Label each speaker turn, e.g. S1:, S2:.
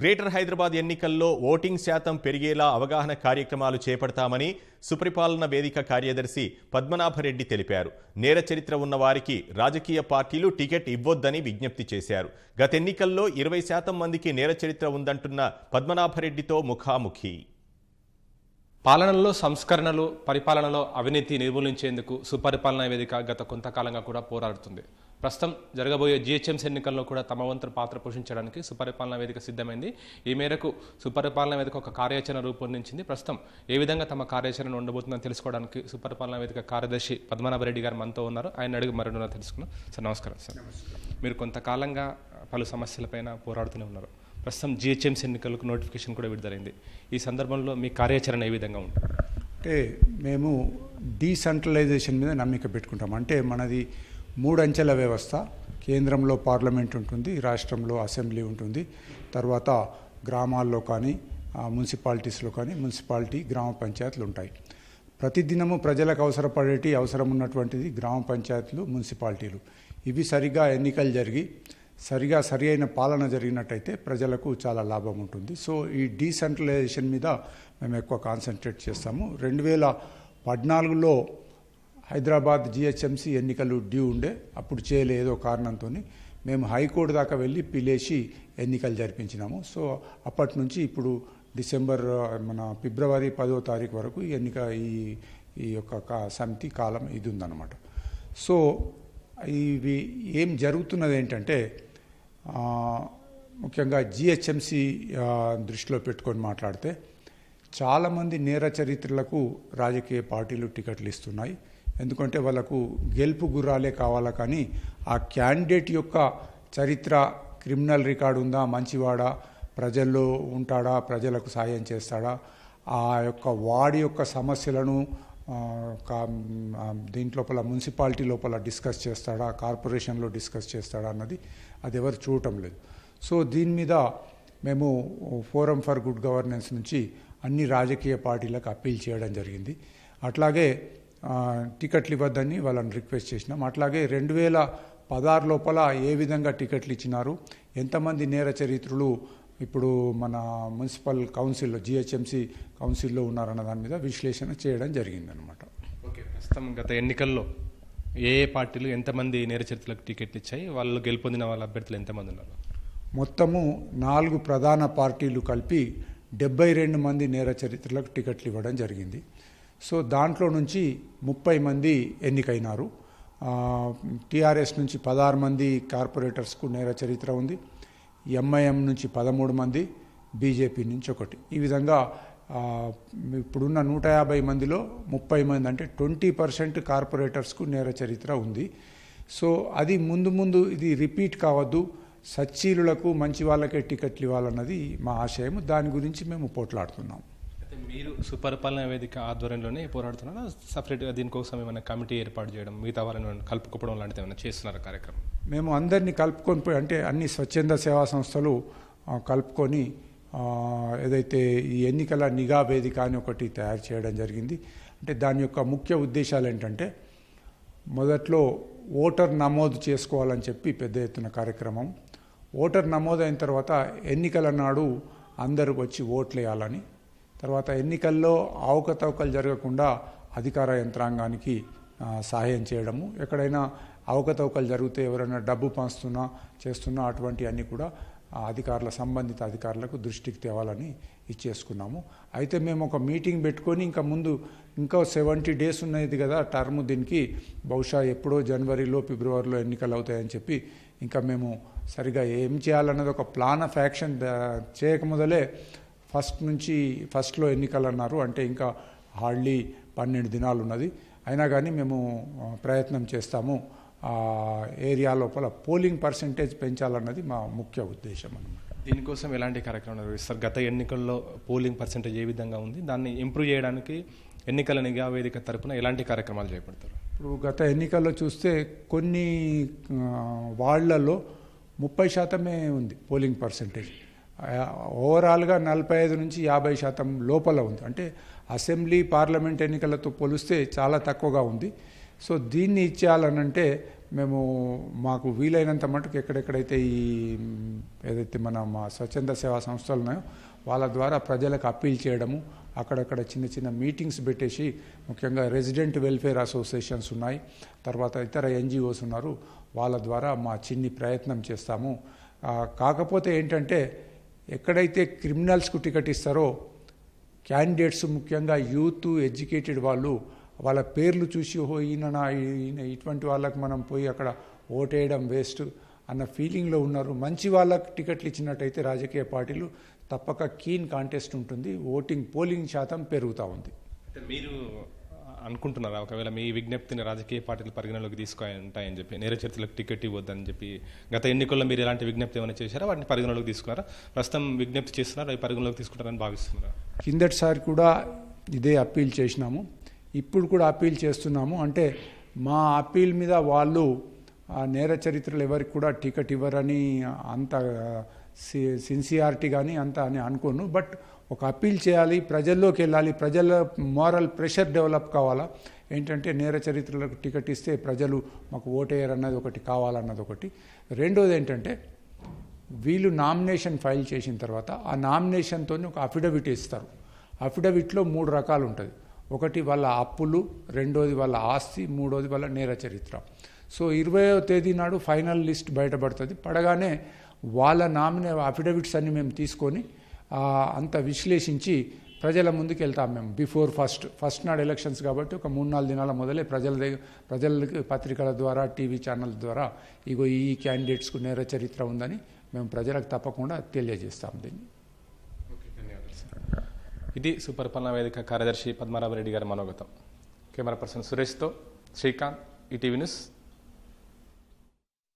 S1: greater Hyderabad ఎన్నికల్లో voting శాతం పెరిగేలా అవగాహన కార్యక్రమాలు చేపడతామని సుపరిపాలన వేదిక కార్యదర్శి పద్మనాభరెడ్డి తెలిపారు నేర చరిత్ర ఉన్న వారికి రాజకీయ పార్టీలు టికెట్ ఇవ్వొద్దని విజ్ఞప్తి చేశారు గత ఎన్నికల్లో ఇరవై శాతం మందికి నేర చరిత్ర ఉందంటున్న పద్మనాభరెడ్డితో ముఖాముఖి పాలనలో సంస్కరణలు పరిపాలనలో అవినీతి నిర్మూలించేందుకు సుపరిపాలన వేదిక గత కొంతకాలంగా కూడా పోరాడుతుంది ప్రస్తుతం జరగబోయే జిహెచ్ఎంసీ ఎన్నికల్లో కూడా తమ వంతు పాత్ర పోషించడానికి సుపరిపాలన వేదిక సిద్ధమైంది ఈ మేరకు సుపరిపాలన వేదిక ఒక కార్యాచరణ రూపొందించింది ప్రస్తుతం ఏ విధంగా తమ కార్యాచరణ ఉండబోతుందని తెలుసుకోవడానికి సుపరిపాలన వేదిక కార్యదర్శి పద్మనాభరెడ్డి గారు మనతో ఉన్నారు ఆయన అడిగి మరణ తెలుసుకున్నాం సార్ నమస్కారం సార్ మీరు కొంతకాలంగా పలు సమస్యలపైన పోరాడుతూనే ఉన్నారు ప్రస్తుతం జిహెచ్ఎంసీ ఎన్నికలకు నోటిఫికేషన్ కూడా విడుదలైంది ఈ సందర్భంలో మీ కార్యాచరణ ఏ విధంగా ఉంటుంది
S2: అంటే మేము డీసెంట్రలైజేషన్ మీద నమ్మిక పెట్టుకుంటాం అంటే మనది మూడు అంచెల వ్యవస్థ కేంద్రంలో పార్లమెంట్ ఉంటుంది రాష్ట్రంలో అసెంబ్లీ ఉంటుంది తర్వాత గ్రామాల్లో కానీ మున్సిపాలిటీస్లో కానీ మున్సిపాలిటీ గ్రామ పంచాయతీలు ఉంటాయి ప్రతిదినము ప్రజలకు అవసరపడేటి అవసరం ఉన్నటువంటిది గ్రామ పంచాయతీలు మున్సిపాలిటీలు ఇవి సరిగా ఎన్నికలు జరిగి సరిగా సరి అయిన పాలన జరిగినట్టయితే ప్రజలకు చాలా లాభం ఉంటుంది సో ఈ డీసెంట్రలైజేషన్ మీద మేము ఎక్కువ కాన్సన్ట్రేట్ చేస్తాము రెండు వేల పద్నాలుగులో హైదరాబాద్ జిహెచ్ఎంసీ ఎన్నికలు డ్యూ ఉండే అప్పుడు చేయలేదో కారణంతో మేము హైకోర్టు దాకా వెళ్ళి పిలేసి ఎన్నికలు జరిపించినాము సో అప్పటి నుంచి ఇప్పుడు డిసెంబర్ మన ఫిబ్రవరి పదో తారీఖు వరకు ఎన్నిక ఈ ఈ యొక్క సమితి కాలం ఇది ఉందన్నమాట సో ఇవి ఏం జరుగుతున్నది ఏంటంటే ముఖ్యంగా జిహెచ్ఎంసి దృష్టిలో పెట్టుకొని మాట్లాడితే చాలామంది నేర చరిత్రలకు రాజకీయ పార్టీలు టికెట్లు ఇస్తున్నాయి ఎందుకంటే వాళ్ళకు గెలుపు గుర్రాలే కావాలా కానీ ఆ క్యాండిడేట్ యొక్క చరిత్ర క్రిమినల్ రికార్డు ఉందా మంచివాడా ప్రజల్లో ఉంటాడా ప్రజలకు సాయం చేస్తాడా ఆ యొక్క వాడి యొక్క సమస్యలను దీంట్లోపల మున్సిపాలిటీ లోపల డిస్కస్ చేస్తాడా కార్పొరేషన్లో డిస్కస్ చేస్తాడా అన్నది అది ఎవరు చూడటం లేదు సో దీని మీద మేము ఫోరం ఫర్ గుడ్ గవర్నెన్స్ నుంచి అన్ని రాజకీయ పార్టీలకు అప్పీల్ చేయడం జరిగింది అట్లాగే టికెట్లు ఇవ్వద్దని వాళ్ళని రిక్వెస్ట్ చేసినాం అట్లాగే రెండు వేల పదహారు లోపల ఏ విధంగా టికెట్లు ఇచ్చినారు ఎంతమంది నేర చరిత్రులు ఇప్పుడు మన మున్సిపల్ కౌన్సిల్లో జిహెచ్ఎంసీ కౌన్సిల్లో ఉన్నారన్న దాని మీద విశ్లేషణ చేయడం జరిగిందనమాట
S1: ఓకే ప్రస్తుతం గత ఎన్నికల్లో ఏ ఏ పార్టీలు ఎంతమంది నేర చరిత్రలకు టికెట్లు ఇచ్చాయి వాళ్ళు గెలుపొందిన వాళ్ళ అభ్యర్థులు ఎంతమంది ఉన్నారు
S2: మొత్తము నాలుగు ప్రధాన పార్టీలు కలిపి డెబ్బై రెండు మంది నేర చరిత్రలకు టికెట్లు ఇవ్వడం జరిగింది సో దాంట్లో నుంచి ముప్పై మంది ఎన్నికైనారు టీఆర్ఎస్ నుంచి పదహారు మంది కార్పొరేటర్స్కు నేర చరిత్ర ఉంది ఎంఐఎం నుంచి పదమూడు మంది బీజేపీ నుంచి ఒకటి ఈ విధంగా ఇప్పుడున్న నూట యాభై మందిలో ముప్పై మంది అంటే ట్వంటీ పర్సెంట్ కార్పొరేటర్స్కు నేర చరిత్ర ఉంది సో అది ముందు ముందు ఇది రిపీట్ కావద్దు సచ్చీలులకు మంచి వాళ్ళకే టికెట్లు ఇవ్వాలన్నది మా ఆశయం దాని గురించి మేము పోట్లాడుతున్నాం
S1: మీరు సుపరిపాలన వేదిక ఆధ్వర్యంలోనే పోరాడుతున్నారా సపరేట్గా దీనికోసం ఏమైనా కమిటీ ఏర్పాటు చేయడం మిగతా వాళ్ళని కలుపుకోవడం లాంటిది ఏమైనా చేస్తున్నారా కార్యక్రమం
S2: మేము అందరినీ కలుపుకొని అంటే అన్ని స్వచ్ఛంద సేవా సంస్థలు కలుపుకొని ఏదైతే ఈ ఎన్నికల నిఘా వేదిక అని ఒకటి తయారు చేయడం జరిగింది అంటే దాని యొక్క ముఖ్య ఉద్దేశాలు ఏంటంటే మొదట్లో ఓటర్ నమోదు చేసుకోవాలని చెప్పి పెద్ద ఎత్తున కార్యక్రమం ఓటర్ నమోదైన తర్వాత ఎన్నికల నాడు అందరూ వచ్చి ఓట్లు వేయాలని తర్వాత ఎన్నికల్లో అవకతవకలు జరగకుండా అధికార యంత్రాంగానికి సహాయం చేయడము ఎక్కడైనా అవకతవకలు జరిగితే ఎవరైనా డబ్బు పంచుతున్నా చేస్తున్నా అటువంటి అన్నీ కూడా అధికారుల సంబంధిత అధికారులకు దృష్టికి తేవాలని ఇచ్చేసుకున్నాము అయితే మేము ఒక మీటింగ్ పెట్టుకొని ఇంకా ముందు ఇంకా సెవెంటీ డేస్ ఉన్నది కదా టర్మ్ దీనికి బహుశా ఎప్పుడో జనవరిలో ఫిబ్రవరిలో ఎన్నికలు అవుతాయని చెప్పి ఇంకా మేము సరిగా ఏం చేయాలన్నది ఒక ప్లాన్ ఆఫ్ యాక్షన్ చేయకముదలే ఫస్ట్ నుంచి ఫస్ట్లో ఎన్నికలు అన్నారు అంటే ఇంకా హార్డ్లీ పన్నెండు దినాలు ఉన్నది అయినా కానీ మేము ప్రయత్నం చేస్తాము ఏరియా లోపల పోలింగ్ పర్సంటేజ్ పెంచాలన్నది మా ముఖ్య ఉద్దేశం అనమాట
S1: దీనికోసం ఎలాంటి కార్యక్రమం నిర్వహిస్తారు గత ఎన్నికల్లో పోలింగ్ పర్సంటేజ్ ఏ విధంగా ఉంది దాన్ని ఇంప్రూవ్ చేయడానికి ఎన్నికల నిఘా వేదిక తరపున ఎలాంటి కార్యక్రమాలు చేపడతారు
S2: ఇప్పుడు గత ఎన్నికల్లో చూస్తే కొన్ని వార్డులలో ముప్పై శాతమే ఉంది పోలింగ్ పర్సంటేజ్ ఓవరాల్గా నలభై ఐదు నుంచి యాభై శాతం లోపల ఉంది అంటే అసెంబ్లీ పార్లమెంట్ ఎన్నికలతో పోలిస్తే చాలా తక్కువగా ఉంది సో దీన్ని ఇచ్చేయాలనంటే మేము మాకు వీలైనంత మటుకు ఎక్కడెక్కడైతే ఈ ఏదైతే మన మా స్వచ్ఛంద సేవా సంస్థలు ఉన్నాయో వాళ్ళ ద్వారా ప్రజలకు అప్పీల్ చేయడము అక్కడక్కడ చిన్న చిన్న మీటింగ్స్ పెట్టేసి ముఖ్యంగా రెసిడెంట్ వెల్ఫేర్ అసోసియేషన్స్ ఉన్నాయి తర్వాత ఇతర ఎన్జిఓస్ ఉన్నారు వాళ్ళ ద్వారా మా చిన్ని ప్రయత్నం చేస్తాము కాకపోతే ఏంటంటే ఎక్కడైతే క్రిమినల్స్కు టికెట్ ఇస్తారో క్యాండిడేట్స్ ముఖ్యంగా యూత్ ఎడ్యుకేటెడ్ వాళ్ళు వాళ్ళ పేర్లు చూసి ఓ ఈయన ఇటువంటి వాళ్ళకి మనం పోయి అక్కడ ఓటేయడం వేస్ట్ అన్న ఫీలింగ్లో ఉన్నారు మంచి వాళ్ళకి టికెట్లు ఇచ్చినట్టయితే రాజకీయ పార్టీలు తప్పక కీన్ కాంటెస్ట్ ఉంటుంది ఓటింగ్ పోలింగ్ శాతం పెరుగుతూ ఉంది
S1: మీరు అనుకుంటున్నారా ఒకవేళ మీ విజ్ఞప్తిని రాజకీయ పార్టీలు పరిగణలోకి ఉంటాయని చెప్పి నేర చరిత్రలకు టికెట్ ఇవ్వద్దని చెప్పి గత ఎన్నికల్లో మీరు ఎలాంటి విజ్ఞప్తి ఏమైనా చేశారా వాటిని పరిగణలోకి తీసుకున్నారా ప్రస్తుతం విజ్ఞప్తి చేస్తున్నారా అవి పరిగణలోకి తీసుకుంటారని భావిస్తున్నారా
S2: కిందటిసారి కూడా ఇదే అప్పీల్ చేసినాము ఇప్పుడు కూడా అప్పీల్ చేస్తున్నాము అంటే మా అప్పీల్ మీద వాళ్ళు నేర చరిత్రలు ఎవరికి కూడా టికెట్ ఇవ్వరని అంత సిన్సియారిటీ కానీ అంత అని అనుకోను బట్ ఒక అప్పీల్ చేయాలి ప్రజల్లోకి వెళ్ళాలి ప్రజల మోరల్ ప్రెషర్ డెవలప్ కావాలా ఏంటంటే నేర చరిత్రలకు టికెట్ ఇస్తే ప్రజలు మాకు ఓటేయర్ అన్నది ఒకటి కావాలన్నది ఒకటి రెండోది ఏంటంటే వీళ్ళు నామినేషన్ ఫైల్ చేసిన తర్వాత ఆ నామినేషన్తో ఒక అఫిడవిట్ ఇస్తారు అఫిడవిట్లో మూడు రకాలు ఉంటుంది ఒకటి వాళ్ళ అప్పులు రెండోది వాళ్ళ ఆస్తి మూడోది వాళ్ళ నేర చరిత్ర సో ఇరవయో తేదీ నాడు ఫైనల్ లిస్ట్ బయటపడుతుంది పడగానే వాళ్ళ నామినే అఫిడవిట్స్ అన్ని మేము తీసుకొని అంత విశ్లేషించి ప్రజల ముందుకు వెళ్తాం మేము బిఫోర్ ఫస్ట్ ఫస్ట్ నాడు ఎలక్షన్స్ కాబట్టి ఒక మూడు నాలుగు దినాల మొదలే ప్రజల దగ్గర ప్రజల పత్రికల ద్వారా టీవీ ఛానల్ ద్వారా ఇగో ఈ క్యాండిడేట్స్కు నేర చరిత్ర ఉందని మేము ప్రజలకు తప్పకుండా తెలియజేస్తాం దీన్ని
S1: ఇది సుపరిపాలనా వేదిక కార్యదర్శి రెడ్డి గారి మనోగతం కెమెరా పర్సన్ సురేష్తో శ్రీకాంత్ ఈటీవీ న్యూస్